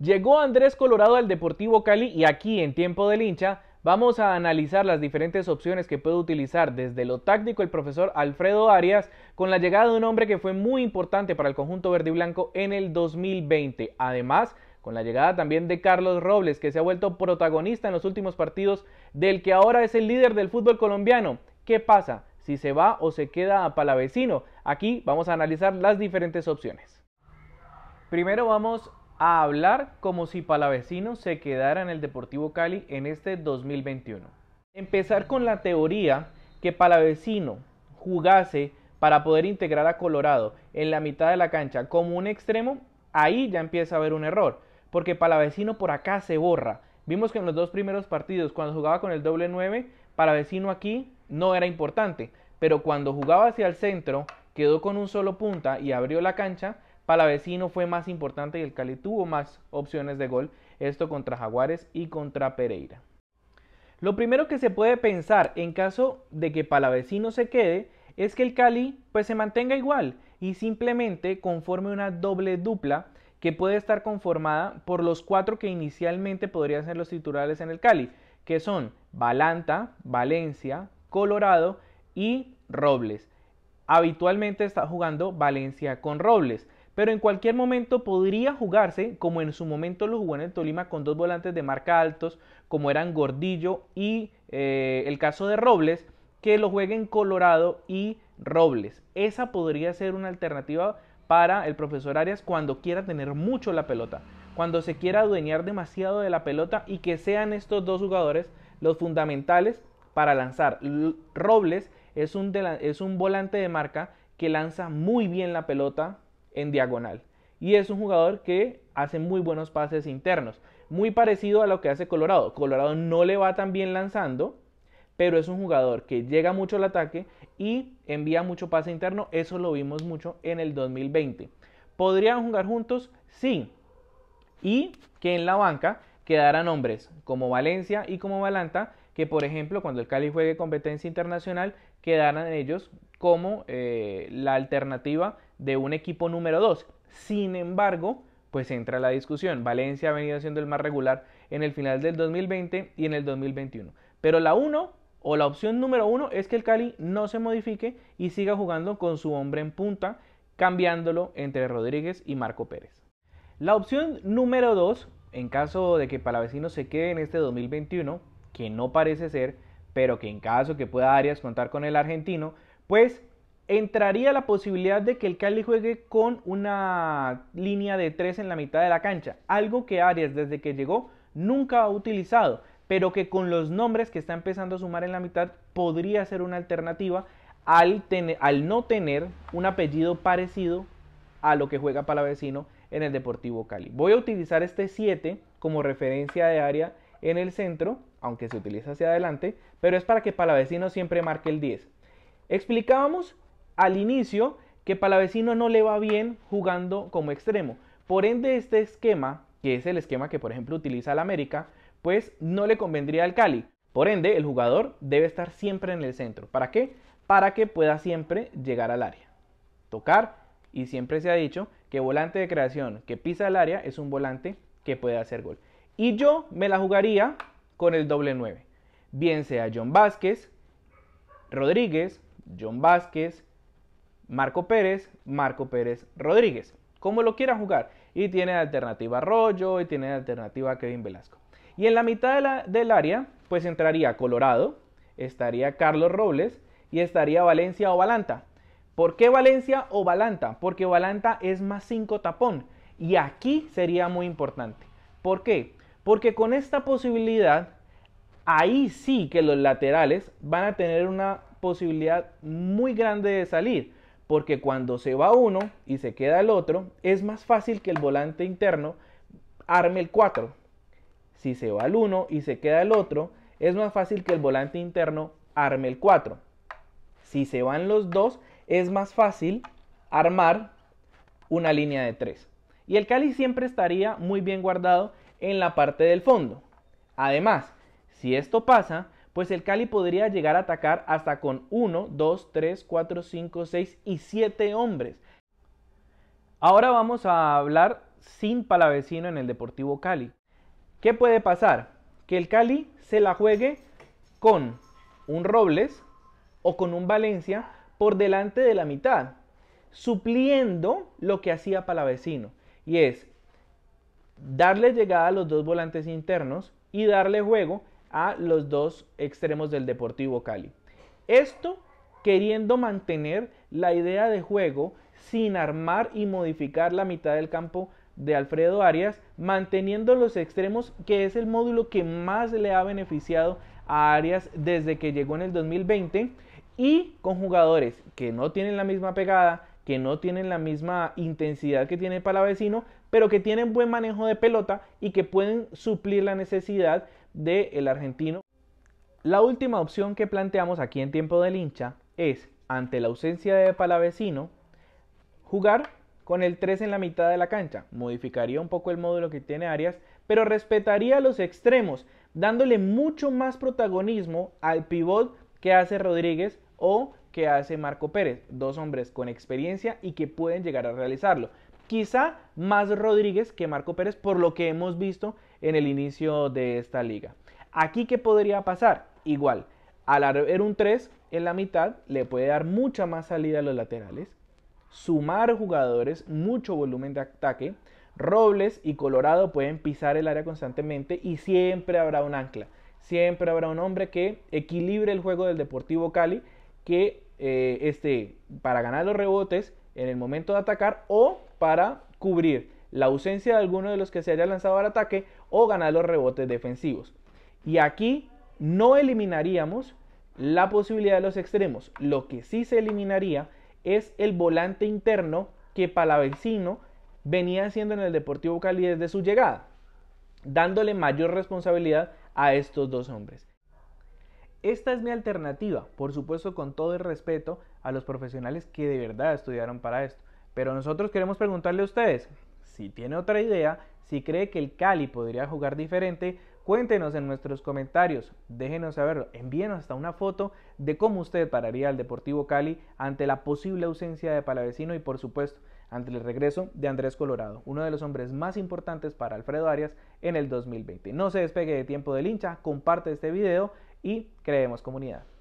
Llegó Andrés Colorado al Deportivo Cali y aquí en Tiempo del Hincha vamos a analizar las diferentes opciones que puede utilizar desde lo táctico el profesor Alfredo Arias con la llegada de un hombre que fue muy importante para el conjunto verde y blanco en el 2020. Además, con la llegada también de Carlos Robles, que se ha vuelto protagonista en los últimos partidos del que ahora es el líder del fútbol colombiano. ¿Qué pasa? Si se va o se queda a Palavecino. Aquí vamos a analizar las diferentes opciones. Primero vamos a hablar como si Palavecino se quedara en el Deportivo Cali en este 2021. Empezar con la teoría que Palavecino jugase para poder integrar a Colorado en la mitad de la cancha como un extremo, ahí ya empieza a haber un error, porque Palavecino por acá se borra. Vimos que en los dos primeros partidos, cuando jugaba con el doble 9, Palavecino aquí no era importante, pero cuando jugaba hacia el centro, quedó con un solo punta y abrió la cancha, Palavecino fue más importante y el Cali tuvo más opciones de gol, esto contra Jaguares y contra Pereira. Lo primero que se puede pensar en caso de que Palavecino se quede es que el Cali pues se mantenga igual y simplemente conforme una doble dupla que puede estar conformada por los cuatro que inicialmente podrían ser los titulares en el Cali, que son Balanta, Valencia, Colorado y Robles. Habitualmente está jugando Valencia con Robles pero en cualquier momento podría jugarse, como en su momento lo jugó en el Tolima, con dos volantes de marca altos, como eran Gordillo y eh, el caso de Robles, que lo jueguen Colorado y Robles. Esa podría ser una alternativa para el profesor Arias cuando quiera tener mucho la pelota, cuando se quiera adueñar demasiado de la pelota y que sean estos dos jugadores los fundamentales para lanzar. Robles es un, es un volante de marca que lanza muy bien la pelota, en diagonal. Y es un jugador que hace muy buenos pases internos. Muy parecido a lo que hace Colorado. Colorado no le va tan bien lanzando, pero es un jugador que llega mucho al ataque y envía mucho pase interno. Eso lo vimos mucho en el 2020. ¿Podrían jugar juntos? Sí. Y que en la banca quedaran hombres como Valencia y como Valanta, que por ejemplo cuando el Cali juegue competencia internacional, quedaran ellos como eh, la alternativa de un equipo número 2. Sin embargo, pues entra la discusión. Valencia ha venido siendo el más regular en el final del 2020 y en el 2021. Pero la 1 o la opción número 1 es que el Cali no se modifique y siga jugando con su hombre en punta, cambiándolo entre Rodríguez y Marco Pérez. La opción número 2, en caso de que Palavecino se quede en este 2021, que no parece ser, pero que en caso que pueda Arias contar con el argentino, pues entraría la posibilidad de que el Cali juegue con una línea de 3 en la mitad de la cancha, algo que Arias desde que llegó nunca ha utilizado, pero que con los nombres que está empezando a sumar en la mitad podría ser una alternativa al, no tener un apellido parecido a lo que juega Palavecino en el Deportivo Cali. Voy a utilizar este 7 como referencia de área en el centro, aunque se utiliza hacia adelante, pero es para que Palavecino siempre marque el 10. Explicábamos al inicio que Palavecino no le va bien jugando como extremo. Por ende, este esquema, que es el esquema que por ejemplo utiliza la América, pues no le convendría al Cali. Por ende, el jugador debe estar siempre en el centro. ¿Para qué? Para que pueda siempre llegar al área. Tocar, y siempre se ha dicho que volante de creación que pisa el área es un volante que puede hacer gol. Y yo me la jugaría con el doble 9. Bien sea John Vázquez, Rodríguez, John Vázquez, Marco Pérez, Marco Pérez Rodríguez. Como lo quieran jugar. Y tiene alternativa alternativa Rollo y tiene alternativa Kevin Velasco. Y en la mitad del área, pues entraría Colorado, estaría Carlos Robles y estaría Valencia o Valanta ¿Por qué Valencia o Valanta? Porque Valanta es más 5 tapón. Y aquí sería muy importante. ¿Por qué? Porque con esta posibilidad, ahí sí que los laterales van a tener una posibilidad muy grande de salir, porque cuando se va uno y se queda el otro, es más fácil que el volante interno arme el 4. Si se va el uno y se queda el otro, es más fácil que el volante interno arme el 4. Si se van los dos, es más fácil armar una línea de 3. Y el Cali siempre estaría muy bien guardado en la parte del fondo. Además, si esto pasa, pues el Cali podría llegar a atacar hasta con 1, 2, 3, 4, 5, 6 y 7 hombres. Ahora vamos a hablar sin palavecino en el Deportivo Cali. ¿Qué puede pasar? Que el Cali se la juegue con un Robles o con un Valencia por delante de la mitad, supliendo lo que hacía Palavecino, y es darle llegada a los dos volantes internos y darle juego a los dos extremos del Deportivo Cali. Esto queriendo mantener la idea de juego sin armar y modificar la mitad del campo de Alfredo Arias, manteniendo los extremos, que es el módulo que más le ha beneficiado a Arias desde que llegó en el 2020, y con jugadores que no tienen la misma pegada, que no tienen la misma intensidad que tiene Palavecino, pero que tienen buen manejo de pelota y que pueden suplir la necesidad del el argentino. La última opción que planteamos aquí en tiempo del hincha es, ante la ausencia de Palavecino, jugar con el 3 en la mitad de la cancha. Modificaría un poco el módulo que tiene Arias, pero respetaría los extremos, dándole mucho más protagonismo al pivot que hace Rodríguez o que hace Marco Pérez, dos hombres con experiencia y que pueden llegar a realizarlo quizá más Rodríguez que Marco Pérez, por lo que hemos visto en el inicio de esta liga. Aquí, ¿qué podría pasar? Igual, al haber un 3 en la mitad, le puede dar mucha más salida a los laterales, sumar jugadores, mucho volumen de ataque. Robles y Colorado pueden pisar el área constantemente y siempre habrá un ancla. Siempre habrá un hombre que equilibre el juego del Deportivo Cali, que eh, este, para ganar los rebotes en el momento de atacar o para cubrir la ausencia de alguno de los que se haya lanzado al ataque o ganar los rebotes defensivos. Y aquí no eliminaríamos la posibilidad de los extremos. Lo que sí se eliminaría es el volante interno que Palavecino venía haciendo en el Deportivo Cali desde su llegada, dándole mayor responsabilidad a estos dos hombres. Esta es mi alternativa, por supuesto con todo el respeto a los profesionales que de verdad estudiaron para esto. Pero nosotros queremos preguntarle a ustedes, si tiene otra idea, si cree que el Cali podría jugar diferente, cuéntenos en nuestros comentarios, déjenos saberlo, envíenos hasta una foto de cómo usted pararía al Deportivo Cali ante la posible ausencia de Palavecino y por supuesto ante el regreso de Andrés Colorado, uno de los hombres más importantes para Alfredo Arias en el 2020. No se despegue de tiempo del hincha, comparte este video y creemos comunidad.